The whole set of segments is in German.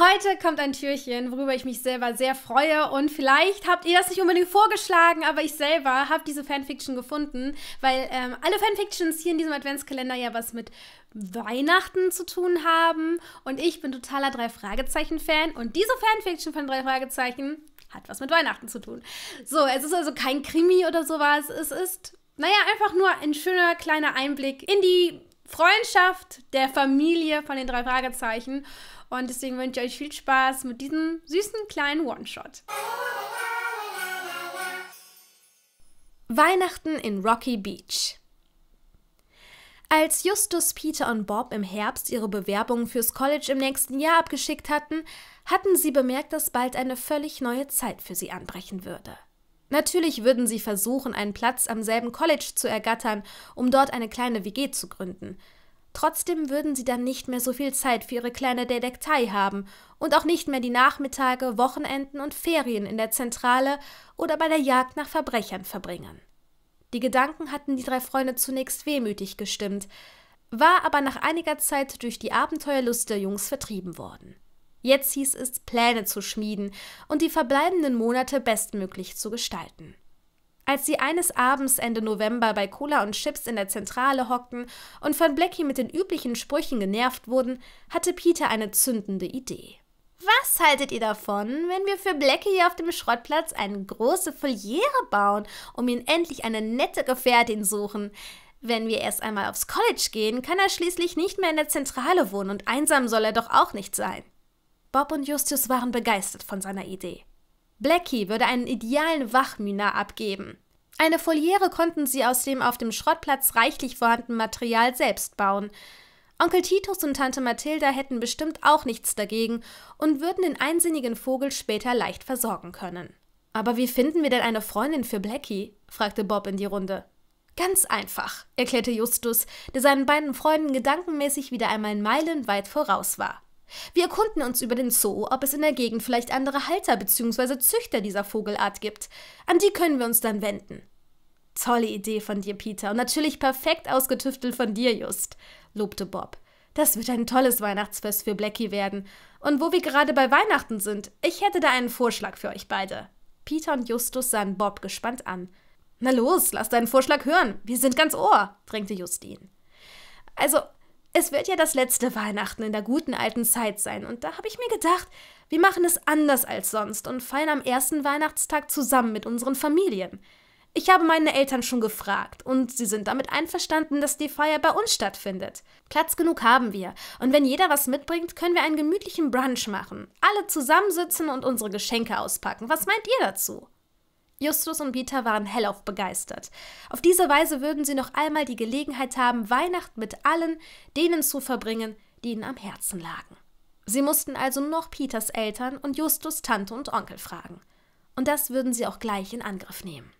Heute kommt ein Türchen, worüber ich mich selber sehr freue und vielleicht habt ihr das nicht unbedingt vorgeschlagen, aber ich selber habe diese Fanfiction gefunden, weil ähm, alle Fanfictions hier in diesem Adventskalender ja was mit Weihnachten zu tun haben und ich bin totaler Drei-Fragezeichen-Fan und diese Fanfiction von Drei-Fragezeichen hat was mit Weihnachten zu tun. So, es ist also kein Krimi oder sowas, es ist, naja, einfach nur ein schöner kleiner Einblick in die Freundschaft der Familie von den drei Fragezeichen. Und deswegen wünsche ich euch viel Spaß mit diesem süßen kleinen One-Shot. Weihnachten in Rocky Beach. Als Justus, Peter und Bob im Herbst ihre Bewerbungen fürs College im nächsten Jahr abgeschickt hatten, hatten sie bemerkt, dass bald eine völlig neue Zeit für sie anbrechen würde. Natürlich würden sie versuchen, einen Platz am selben College zu ergattern, um dort eine kleine WG zu gründen. Trotzdem würden sie dann nicht mehr so viel Zeit für ihre kleine Detektei haben und auch nicht mehr die Nachmittage, Wochenenden und Ferien in der Zentrale oder bei der Jagd nach Verbrechern verbringen. Die Gedanken hatten die drei Freunde zunächst wehmütig gestimmt, war aber nach einiger Zeit durch die Abenteuerlust der Jungs vertrieben worden. Jetzt hieß es, Pläne zu schmieden und die verbleibenden Monate bestmöglich zu gestalten. Als sie eines Abends Ende November bei Cola und Chips in der Zentrale hockten und von Blackie mit den üblichen Sprüchen genervt wurden, hatte Peter eine zündende Idee. Was haltet ihr davon, wenn wir für Blackie auf dem Schrottplatz eine große Foliere bauen, um ihn endlich eine nette Gefährtin suchen? Wenn wir erst einmal aufs College gehen, kann er schließlich nicht mehr in der Zentrale wohnen und einsam soll er doch auch nicht sein. Bob und Justus waren begeistert von seiner Idee. Blackie würde einen idealen Wachmühner abgeben. Eine Foliere konnten sie aus dem auf dem Schrottplatz reichlich vorhandenen Material selbst bauen. Onkel Titus und Tante Mathilda hätten bestimmt auch nichts dagegen und würden den einsinnigen Vogel später leicht versorgen können. Aber wie finden wir denn eine Freundin für Blackie? fragte Bob in die Runde. Ganz einfach, erklärte Justus, der seinen beiden Freunden gedankenmäßig wieder einmal meilenweit voraus war. Wir erkunden uns über den Zoo, ob es in der Gegend vielleicht andere Halter bzw. Züchter dieser Vogelart gibt. An die können wir uns dann wenden. Tolle Idee von dir, Peter, und natürlich perfekt ausgetüftelt von dir, Just, lobte Bob. Das wird ein tolles Weihnachtsfest für Blackie werden. Und wo wir gerade bei Weihnachten sind, ich hätte da einen Vorschlag für euch beide. Peter und Justus sahen Bob gespannt an. Na los, lass deinen Vorschlag hören. Wir sind ganz Ohr, drängte Justin. Also, es wird ja das letzte Weihnachten in der guten alten Zeit sein. Und da habe ich mir gedacht, wir machen es anders als sonst und feiern am ersten Weihnachtstag zusammen mit unseren Familien. Ich habe meine Eltern schon gefragt und sie sind damit einverstanden, dass die Feier bei uns stattfindet. Platz genug haben wir und wenn jeder was mitbringt, können wir einen gemütlichen Brunch machen. Alle zusammensitzen und unsere Geschenke auspacken. Was meint ihr dazu? Justus und Peter waren hellauf begeistert. Auf diese Weise würden sie noch einmal die Gelegenheit haben, Weihnachten mit allen denen zu verbringen, die ihnen am Herzen lagen. Sie mussten also noch Peters Eltern und Justus Tante und Onkel fragen. Und das würden sie auch gleich in Angriff nehmen.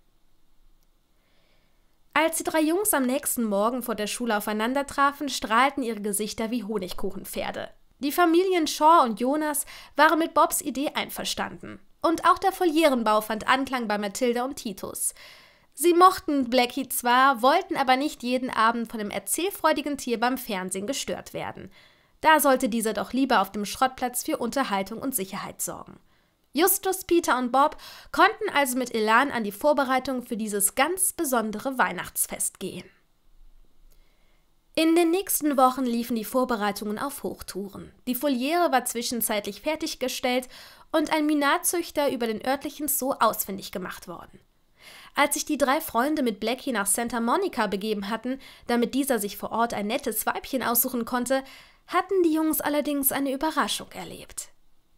Als die drei Jungs am nächsten Morgen vor der Schule aufeinander trafen, strahlten ihre Gesichter wie Honigkuchenpferde. Die Familien Shaw und Jonas waren mit Bobs Idee einverstanden. Und auch der Folierenbau fand Anklang bei Mathilda und Titus. Sie mochten Blackie zwar, wollten aber nicht jeden Abend von dem erzählfreudigen Tier beim Fernsehen gestört werden. Da sollte dieser doch lieber auf dem Schrottplatz für Unterhaltung und Sicherheit sorgen. Justus, Peter und Bob konnten also mit Elan an die Vorbereitung für dieses ganz besondere Weihnachtsfest gehen. In den nächsten Wochen liefen die Vorbereitungen auf Hochtouren. Die Foliere war zwischenzeitlich fertiggestellt und ein Minarzüchter über den örtlichen Zoo ausfindig gemacht worden. Als sich die drei Freunde mit Blackie nach Santa Monica begeben hatten, damit dieser sich vor Ort ein nettes Weibchen aussuchen konnte, hatten die Jungs allerdings eine Überraschung erlebt.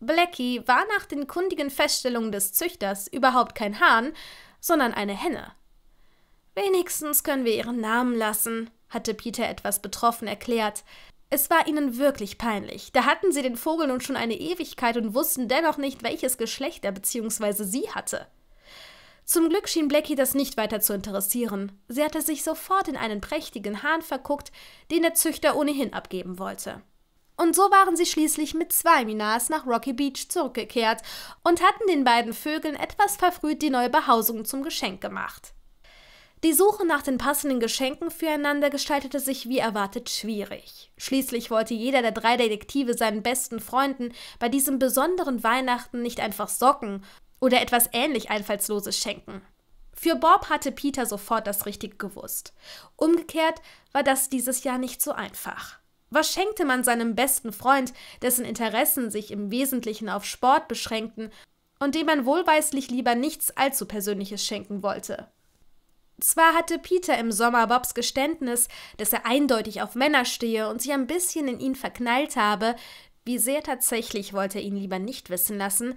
Blackie war nach den kundigen Feststellungen des Züchters überhaupt kein Hahn, sondern eine Henne. Wenigstens können wir ihren Namen lassen, hatte Peter etwas betroffen erklärt. Es war ihnen wirklich peinlich. Da hatten sie den Vogel nun schon eine Ewigkeit und wussten dennoch nicht, welches Geschlecht er bzw. sie hatte. Zum Glück schien Blackie das nicht weiter zu interessieren. Sie hatte sich sofort in einen prächtigen Hahn verguckt, den der Züchter ohnehin abgeben wollte. Und so waren sie schließlich mit zwei Minas nach Rocky Beach zurückgekehrt und hatten den beiden Vögeln etwas verfrüht die neue Behausung zum Geschenk gemacht. Die Suche nach den passenden Geschenken füreinander gestaltete sich wie erwartet schwierig. Schließlich wollte jeder der drei Detektive seinen besten Freunden bei diesem besonderen Weihnachten nicht einfach Socken oder etwas ähnlich Einfallsloses schenken. Für Bob hatte Peter sofort das Richtige gewusst. Umgekehrt war das dieses Jahr nicht so einfach. Was schenkte man seinem besten Freund, dessen Interessen sich im Wesentlichen auf Sport beschränkten und dem man wohlweislich lieber nichts allzu Persönliches schenken wollte? Zwar hatte Peter im Sommer Bobs Geständnis, dass er eindeutig auf Männer stehe und sich ein bisschen in ihn verknallt habe, wie sehr tatsächlich wollte er ihn lieber nicht wissen lassen,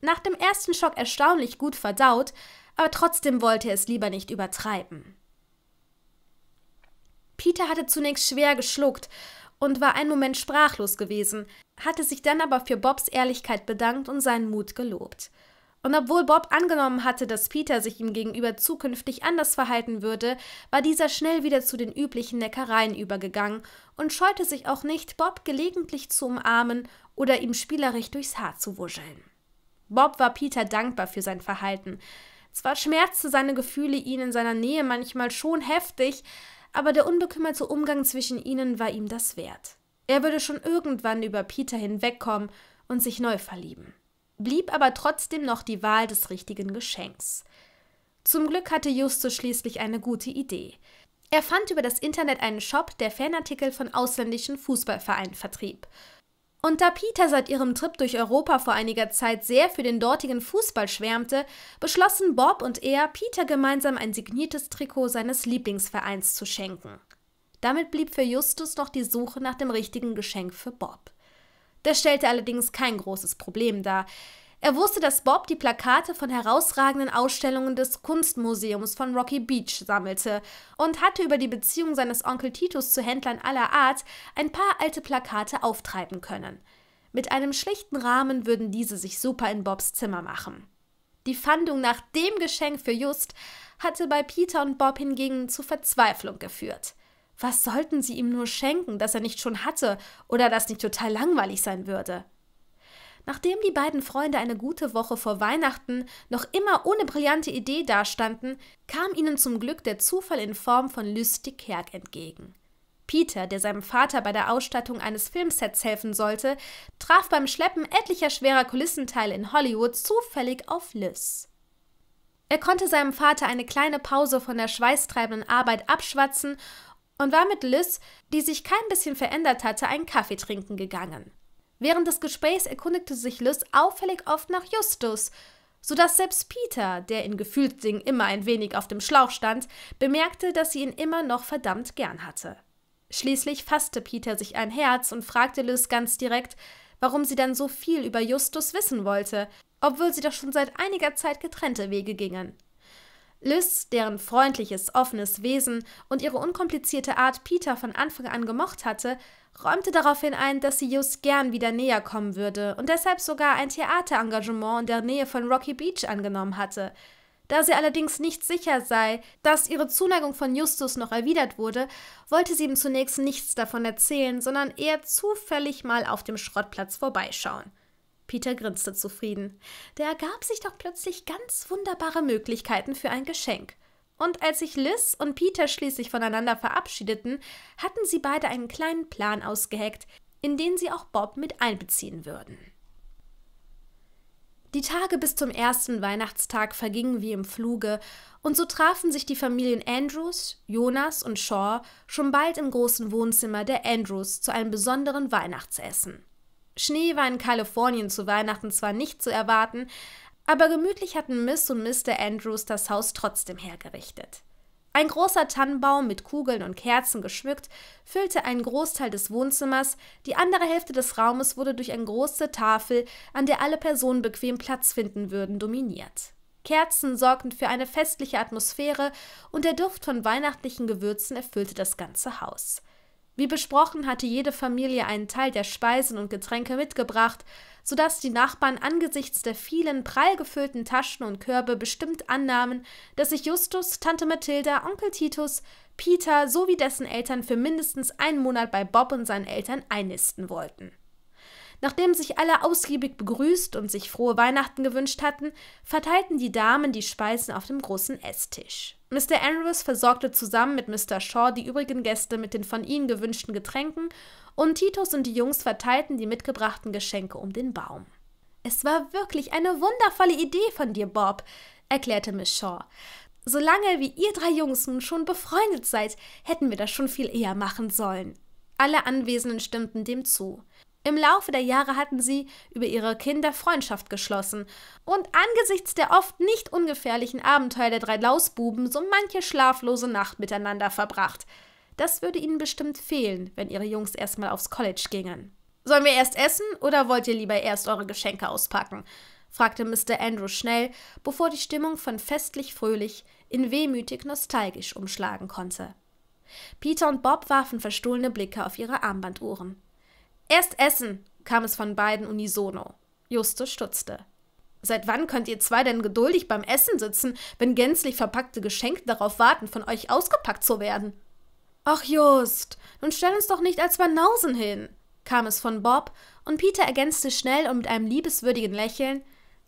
nach dem ersten Schock erstaunlich gut verdaut, aber trotzdem wollte er es lieber nicht übertreiben. Peter hatte zunächst schwer geschluckt und war einen Moment sprachlos gewesen, hatte sich dann aber für Bobs Ehrlichkeit bedankt und seinen Mut gelobt. Und obwohl Bob angenommen hatte, dass Peter sich ihm gegenüber zukünftig anders verhalten würde, war dieser schnell wieder zu den üblichen Neckereien übergegangen und scheute sich auch nicht, Bob gelegentlich zu umarmen oder ihm spielerisch durchs Haar zu wuscheln. Bob war Peter dankbar für sein Verhalten. Zwar schmerzte seine Gefühle ihn in seiner Nähe manchmal schon heftig, aber der unbekümmerte Umgang zwischen ihnen war ihm das wert. Er würde schon irgendwann über Peter hinwegkommen und sich neu verlieben blieb aber trotzdem noch die Wahl des richtigen Geschenks. Zum Glück hatte Justus schließlich eine gute Idee. Er fand über das Internet einen Shop, der Fanartikel von ausländischen Fußballvereinen vertrieb. Und da Peter seit ihrem Trip durch Europa vor einiger Zeit sehr für den dortigen Fußball schwärmte, beschlossen Bob und er, Peter gemeinsam ein signiertes Trikot seines Lieblingsvereins zu schenken. Damit blieb für Justus noch die Suche nach dem richtigen Geschenk für Bob. Das stellte allerdings kein großes Problem dar. Er wusste, dass Bob die Plakate von herausragenden Ausstellungen des Kunstmuseums von Rocky Beach sammelte und hatte über die Beziehung seines Onkel Titus zu Händlern aller Art ein paar alte Plakate auftreiben können. Mit einem schlichten Rahmen würden diese sich super in Bobs Zimmer machen. Die Fandung nach dem Geschenk für Just hatte bei Peter und Bob hingegen zu Verzweiflung geführt. Was sollten sie ihm nur schenken, das er nicht schon hatte oder das nicht total langweilig sein würde? Nachdem die beiden Freunde eine gute Woche vor Weihnachten noch immer ohne brillante Idee dastanden, kam ihnen zum Glück der Zufall in Form von Lüsti Kerk entgegen. Peter, der seinem Vater bei der Ausstattung eines Filmsets helfen sollte, traf beim Schleppen etlicher schwerer Kulissenteile in Hollywood zufällig auf Lys. Er konnte seinem Vater eine kleine Pause von der schweißtreibenden Arbeit abschwatzen und war mit Liz, die sich kein bisschen verändert hatte, einen Kaffee trinken gegangen. Während des Gesprächs erkundigte sich Liz auffällig oft nach Justus, sodass selbst Peter, der in Gefühlsdingen immer ein wenig auf dem Schlauch stand, bemerkte, dass sie ihn immer noch verdammt gern hatte. Schließlich fasste Peter sich ein Herz und fragte Liz ganz direkt, warum sie dann so viel über Justus wissen wollte, obwohl sie doch schon seit einiger Zeit getrennte Wege gingen. Liz, deren freundliches, offenes Wesen und ihre unkomplizierte Art Peter von Anfang an gemocht hatte, räumte daraufhin ein, dass sie just gern wieder näher kommen würde und deshalb sogar ein Theaterengagement in der Nähe von Rocky Beach angenommen hatte. Da sie allerdings nicht sicher sei, dass ihre Zuneigung von Justus noch erwidert wurde, wollte sie ihm zunächst nichts davon erzählen, sondern eher zufällig mal auf dem Schrottplatz vorbeischauen. Peter grinste zufrieden. Da ergab sich doch plötzlich ganz wunderbare Möglichkeiten für ein Geschenk. Und als sich Liz und Peter schließlich voneinander verabschiedeten, hatten sie beide einen kleinen Plan ausgeheckt, in den sie auch Bob mit einbeziehen würden. Die Tage bis zum ersten Weihnachtstag vergingen wie im Fluge, und so trafen sich die Familien Andrews, Jonas und Shaw schon bald im großen Wohnzimmer der Andrews zu einem besonderen Weihnachtsessen. Schnee war in Kalifornien zu Weihnachten zwar nicht zu erwarten, aber gemütlich hatten Miss und Mr. Andrews das Haus trotzdem hergerichtet. Ein großer Tannenbaum mit Kugeln und Kerzen geschmückt füllte einen Großteil des Wohnzimmers, die andere Hälfte des Raumes wurde durch eine große Tafel, an der alle Personen bequem Platz finden würden, dominiert. Kerzen sorgten für eine festliche Atmosphäre und der Duft von weihnachtlichen Gewürzen erfüllte das ganze Haus. Wie besprochen hatte jede Familie einen Teil der Speisen und Getränke mitgebracht, sodass die Nachbarn angesichts der vielen prall gefüllten Taschen und Körbe bestimmt annahmen, dass sich Justus, Tante Mathilda, Onkel Titus, Peter sowie dessen Eltern für mindestens einen Monat bei Bob und seinen Eltern einnisten wollten. Nachdem sich alle ausgiebig begrüßt und sich frohe Weihnachten gewünscht hatten, verteilten die Damen die Speisen auf dem großen Esstisch. Mr. Andrews versorgte zusammen mit Mr. Shaw die übrigen Gäste mit den von ihnen gewünschten Getränken und Titus und die Jungs verteilten die mitgebrachten Geschenke um den Baum. Es war wirklich eine wundervolle Idee von dir, Bob, erklärte Miss Shaw. Solange wie ihr drei Jungs nun schon befreundet seid, hätten wir das schon viel eher machen sollen. Alle Anwesenden stimmten dem zu. Im Laufe der Jahre hatten sie über ihre Kinder Freundschaft geschlossen. Und angesichts der oft nicht ungefährlichen Abenteuer der drei Lausbuben so manche schlaflose Nacht miteinander verbracht. Das würde ihnen bestimmt fehlen, wenn ihre Jungs erstmal aufs College gingen. Sollen wir erst essen oder wollt ihr lieber erst eure Geschenke auspacken? fragte Mr. Andrew schnell, bevor die Stimmung von festlich fröhlich in wehmütig nostalgisch umschlagen konnte. Peter und Bob warfen verstohlene Blicke auf ihre Armbanduhren. Erst Essen kam es von beiden unisono. Justus stutzte. Seit wann könnt ihr zwei denn geduldig beim Essen sitzen, wenn gänzlich verpackte Geschenke darauf warten, von euch ausgepackt zu werden? Ach Just, nun stell uns doch nicht als Banausen hin, kam es von Bob, und Peter ergänzte schnell und mit einem liebeswürdigen Lächeln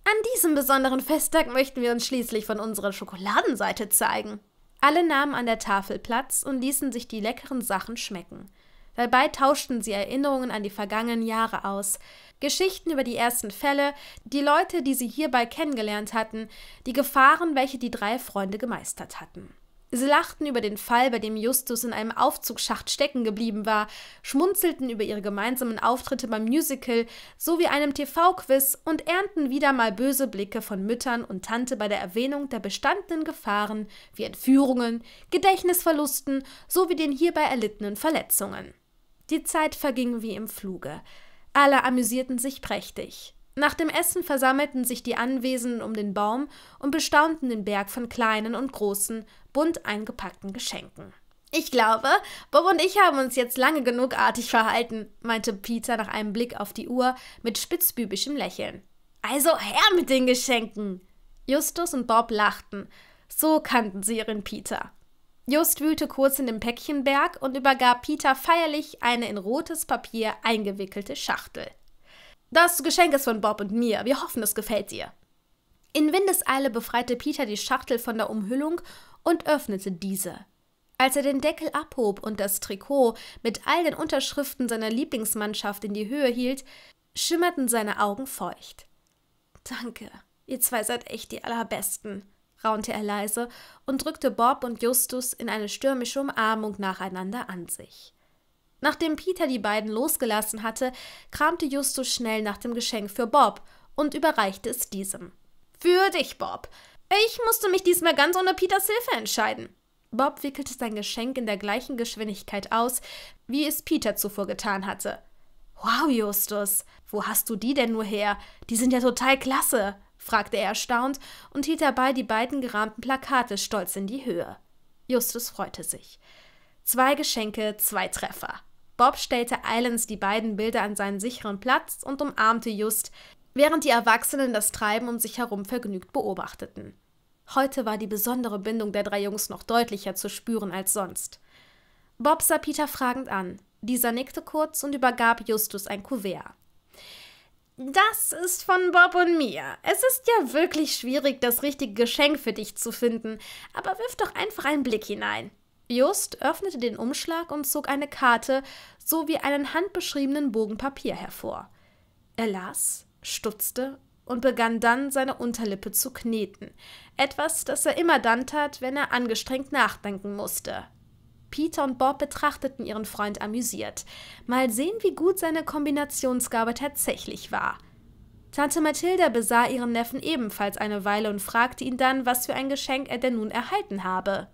An diesem besonderen Festtag möchten wir uns schließlich von unserer Schokoladenseite zeigen. Alle nahmen an der Tafel Platz und ließen sich die leckeren Sachen schmecken. Dabei tauschten sie Erinnerungen an die vergangenen Jahre aus, Geschichten über die ersten Fälle, die Leute, die sie hierbei kennengelernt hatten, die Gefahren, welche die drei Freunde gemeistert hatten. Sie lachten über den Fall, bei dem Justus in einem Aufzugsschacht stecken geblieben war, schmunzelten über ihre gemeinsamen Auftritte beim Musical sowie einem TV-Quiz und ernten wieder mal böse Blicke von Müttern und Tante bei der Erwähnung der bestandenen Gefahren wie Entführungen, Gedächtnisverlusten sowie den hierbei erlittenen Verletzungen. Die Zeit verging wie im Fluge. Alle amüsierten sich prächtig. Nach dem Essen versammelten sich die Anwesenden um den Baum und bestaunten den Berg von kleinen und großen, bunt eingepackten Geschenken. Ich glaube, Bob und ich haben uns jetzt lange genug artig verhalten, meinte Peter nach einem Blick auf die Uhr mit spitzbübischem Lächeln. Also her mit den Geschenken! Justus und Bob lachten. So kannten sie ihren Peter. Just wühlte kurz in dem Päckchenberg und übergab Peter feierlich eine in rotes Papier eingewickelte Schachtel. Das Geschenk ist von Bob und mir. Wir hoffen, es gefällt dir. In Windeseile befreite Peter die Schachtel von der Umhüllung und öffnete diese. Als er den Deckel abhob und das Trikot mit all den Unterschriften seiner Lieblingsmannschaft in die Höhe hielt, schimmerten seine Augen feucht. Danke, ihr zwei seid echt die allerbesten raunte er leise und drückte Bob und Justus in eine stürmische Umarmung nacheinander an sich. Nachdem Peter die beiden losgelassen hatte, kramte Justus schnell nach dem Geschenk für Bob und überreichte es diesem. Für dich, Bob. Ich musste mich diesmal ganz ohne Peters Hilfe entscheiden. Bob wickelte sein Geschenk in der gleichen Geschwindigkeit aus, wie es Peter zuvor getan hatte. Wow, Justus, wo hast du die denn nur her? Die sind ja total klasse fragte er erstaunt und hielt dabei die beiden gerahmten Plakate stolz in die Höhe. Justus freute sich. Zwei Geschenke, zwei Treffer. Bob stellte eilends die beiden Bilder an seinen sicheren Platz und umarmte Just, während die Erwachsenen das Treiben um sich herum vergnügt beobachteten. Heute war die besondere Bindung der drei Jungs noch deutlicher zu spüren als sonst. Bob sah Peter fragend an. Dieser nickte kurz und übergab Justus ein Kuvert. Das ist von Bob und mir. Es ist ja wirklich schwierig, das richtige Geschenk für dich zu finden, aber wirf doch einfach einen Blick hinein. Just öffnete den Umschlag und zog eine Karte sowie einen handbeschriebenen Bogen Papier hervor. Er las, stutzte und begann dann, seine Unterlippe zu kneten. Etwas, das er immer dann tat, wenn er angestrengt nachdenken musste. Peter und Bob betrachteten ihren Freund amüsiert. Mal sehen, wie gut seine Kombinationsgabe tatsächlich war. Tante Mathilda besah ihren Neffen ebenfalls eine Weile und fragte ihn dann, was für ein Geschenk er denn nun erhalten habe.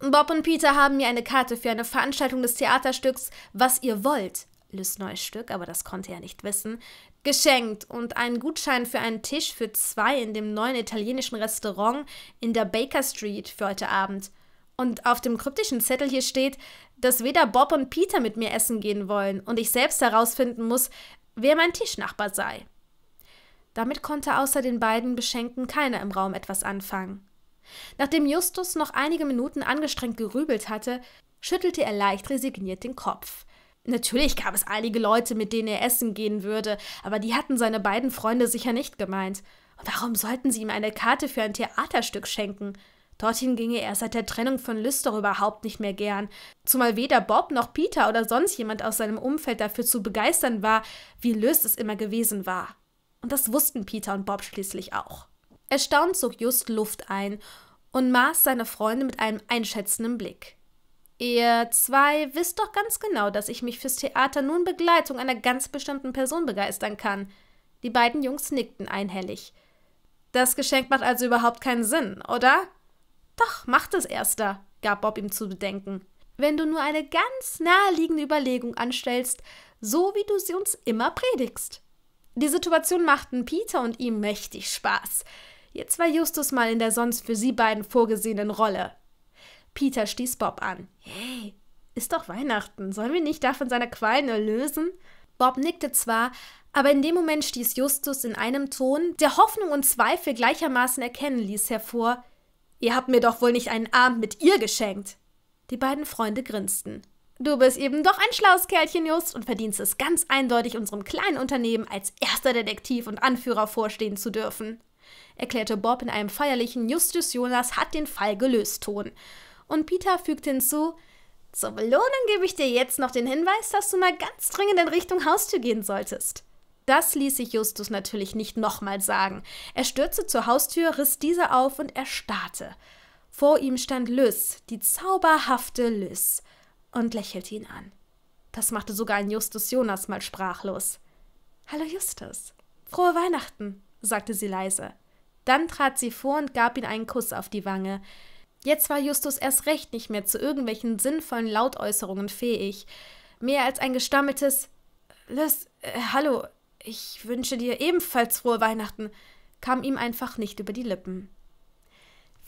Bob und Peter haben mir eine Karte für eine Veranstaltung des Theaterstücks Was ihr wollt, Lys neues Stück, aber das konnte er nicht wissen, geschenkt und einen Gutschein für einen Tisch für zwei in dem neuen italienischen Restaurant in der Baker Street für heute Abend. Und auf dem kryptischen Zettel hier steht, dass weder Bob und Peter mit mir essen gehen wollen und ich selbst herausfinden muss, wer mein Tischnachbar sei. Damit konnte außer den beiden Beschenken keiner im Raum etwas anfangen. Nachdem Justus noch einige Minuten angestrengt gerübelt hatte, schüttelte er leicht resigniert den Kopf. Natürlich gab es einige Leute, mit denen er essen gehen würde, aber die hatten seine beiden Freunde sicher nicht gemeint. Und warum sollten sie ihm eine Karte für ein Theaterstück schenken? Dorthin ginge er seit der Trennung von Lüster überhaupt nicht mehr gern, zumal weder Bob noch Peter oder sonst jemand aus seinem Umfeld dafür zu begeistern war, wie löst es immer gewesen war. Und das wussten Peter und Bob schließlich auch. Erstaunt zog Just Luft ein und maß seine Freunde mit einem einschätzenden Blick. Ihr zwei wisst doch ganz genau, dass ich mich fürs Theater nun Begleitung einer ganz bestimmten Person begeistern kann. Die beiden Jungs nickten einhellig. Das Geschenk macht also überhaupt keinen Sinn, oder? Doch, mach das erster, gab Bob ihm zu bedenken. Wenn du nur eine ganz naheliegende Überlegung anstellst, so wie du sie uns immer predigst. Die Situation machten Peter und ihm mächtig Spaß. Jetzt war Justus mal in der sonst für sie beiden vorgesehenen Rolle. Peter stieß Bob an. Hey, ist doch Weihnachten. Sollen wir nicht davon von seiner Qualen erlösen? Bob nickte zwar, aber in dem Moment stieß Justus in einem Ton, der Hoffnung und Zweifel gleichermaßen erkennen ließ, hervor: Ihr habt mir doch wohl nicht einen Abend mit ihr geschenkt. Die beiden Freunde grinsten. Du bist eben doch ein schlaues Kerlchen, Just, und verdienst es ganz eindeutig, unserem kleinen Unternehmen als erster Detektiv und Anführer vorstehen zu dürfen, erklärte Bob in einem feierlichen Justus Jonas hat den Fall gelöst Ton. Und Peter fügte hinzu, zur Belohnung gebe ich dir jetzt noch den Hinweis, dass du mal ganz dringend in Richtung Haustür gehen solltest. Das ließ sich Justus natürlich nicht nochmal sagen. Er stürzte zur Haustür, riss diese auf und erstarrte. Vor ihm stand Lys, die zauberhafte Lys, und lächelte ihn an. Das machte sogar ein Justus Jonas mal sprachlos. Hallo Justus, frohe Weihnachten, sagte sie leise. Dann trat sie vor und gab ihm einen Kuss auf die Wange. Jetzt war Justus erst recht nicht mehr zu irgendwelchen sinnvollen Lautäußerungen fähig. Mehr als ein gestammeltes Lys, äh, hallo, ich wünsche dir ebenfalls frohe Weihnachten, kam ihm einfach nicht über die Lippen.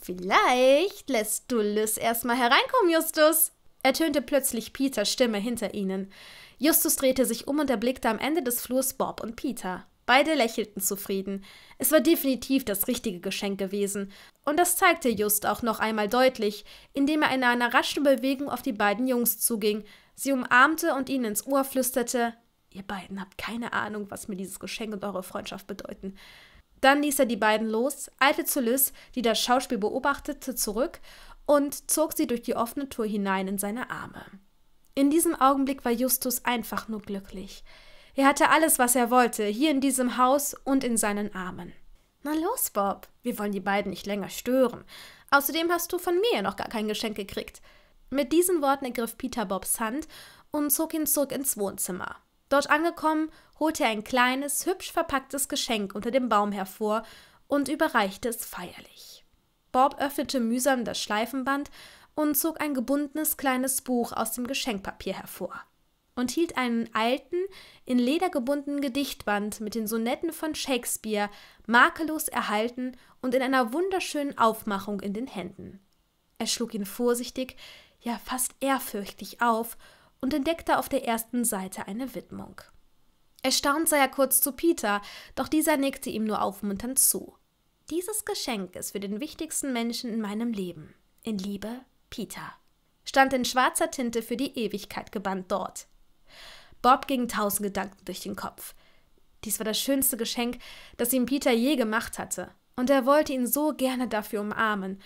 Vielleicht lässt du Liz erstmal hereinkommen, Justus, ertönte plötzlich Peters Stimme hinter ihnen. Justus drehte sich um und erblickte am Ende des Flurs Bob und Peter. Beide lächelten zufrieden. Es war definitiv das richtige Geschenk gewesen. Und das zeigte Just auch noch einmal deutlich, indem er in einer raschen Bewegung auf die beiden Jungs zuging, sie umarmte und ihnen ins Ohr flüsterte: ihr beiden habt keine Ahnung, was mir dieses Geschenk und eure Freundschaft bedeuten. Dann ließ er die beiden los, eilte zu Liz, die das Schauspiel beobachtete, zurück und zog sie durch die offene Tour hinein in seine Arme. In diesem Augenblick war Justus einfach nur glücklich. Er hatte alles, was er wollte, hier in diesem Haus und in seinen Armen. Na los, Bob, wir wollen die beiden nicht länger stören. Außerdem hast du von mir ja noch gar kein Geschenk gekriegt. Mit diesen Worten ergriff Peter Bobs Hand und zog ihn zurück ins Wohnzimmer. Dort angekommen, holte er ein kleines, hübsch verpacktes Geschenk unter dem Baum hervor und überreichte es feierlich. Bob öffnete mühsam das Schleifenband und zog ein gebundenes kleines Buch aus dem Geschenkpapier hervor und hielt einen alten, in Leder gebundenen Gedichtband mit den Sonetten von Shakespeare makellos erhalten und in einer wunderschönen Aufmachung in den Händen. Er schlug ihn vorsichtig, ja fast ehrfürchtig auf und entdeckte auf der ersten Seite eine Widmung. Erstaunt sah er kurz zu Peter, doch dieser nickte ihm nur aufmunternd zu. Dieses Geschenk ist für den wichtigsten Menschen in meinem Leben. In Liebe, Peter. Stand in schwarzer Tinte für die Ewigkeit gebannt dort. Bob ging tausend Gedanken durch den Kopf. Dies war das schönste Geschenk, das ihm Peter je gemacht hatte, und er wollte ihn so gerne dafür umarmen,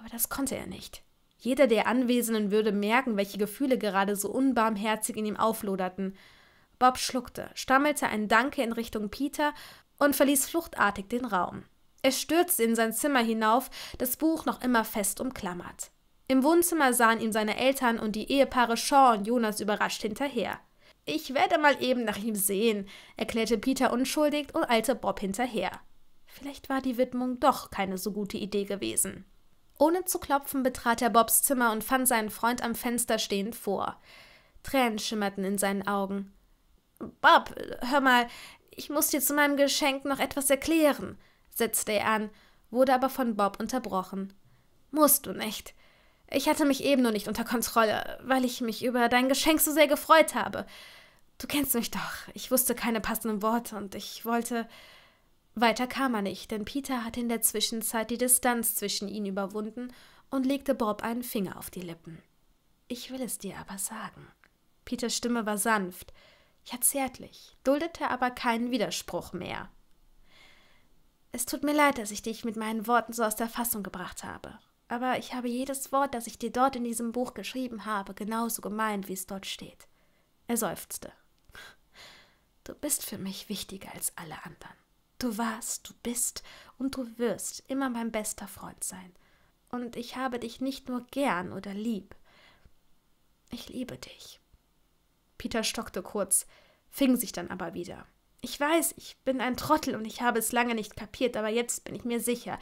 aber das konnte er nicht. Jeder der Anwesenden würde merken, welche Gefühle gerade so unbarmherzig in ihm aufloderten. Bob schluckte, stammelte ein Danke in Richtung Peter und verließ fluchtartig den Raum. Er stürzte in sein Zimmer hinauf, das Buch noch immer fest umklammert. Im Wohnzimmer sahen ihm seine Eltern und die Ehepaare Shaw und Jonas überrascht hinterher. Ich werde mal eben nach ihm sehen, erklärte Peter unschuldig und eilte Bob hinterher. Vielleicht war die Widmung doch keine so gute Idee gewesen. Ohne zu klopfen betrat er Bobs Zimmer und fand seinen Freund am Fenster stehend vor. Tränen schimmerten in seinen Augen. Bob, hör mal, ich muss dir zu meinem Geschenk noch etwas erklären, setzte er an, wurde aber von Bob unterbrochen. Musst du nicht. Ich hatte mich eben nur nicht unter Kontrolle, weil ich mich über dein Geschenk so sehr gefreut habe. Du kennst mich doch. Ich wusste keine passenden Worte und ich wollte. Weiter kam er nicht, denn Peter hatte in der Zwischenzeit die Distanz zwischen ihnen überwunden und legte Bob einen Finger auf die Lippen. Ich will es dir aber sagen. Peters Stimme war sanft, ja zärtlich, duldete aber keinen Widerspruch mehr. Es tut mir leid, dass ich dich mit meinen Worten so aus der Fassung gebracht habe, aber ich habe jedes Wort, das ich dir dort in diesem Buch geschrieben habe, genauso gemeint, wie es dort steht. Er seufzte. Du bist für mich wichtiger als alle anderen. Du warst, du bist und du wirst immer mein bester Freund sein. Und ich habe dich nicht nur gern oder lieb. Ich liebe dich. Peter stockte kurz, fing sich dann aber wieder. Ich weiß, ich bin ein Trottel und ich habe es lange nicht kapiert, aber jetzt bin ich mir sicher.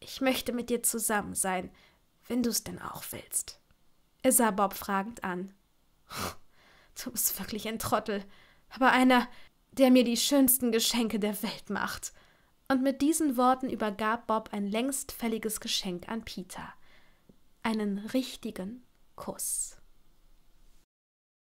Ich möchte mit dir zusammen sein, wenn du es denn auch willst. Er sah Bob fragend an. Du bist wirklich ein Trottel, aber einer, der mir die schönsten Geschenke der Welt macht. Und mit diesen Worten übergab Bob ein längst fälliges Geschenk an Peter. Einen richtigen Kuss.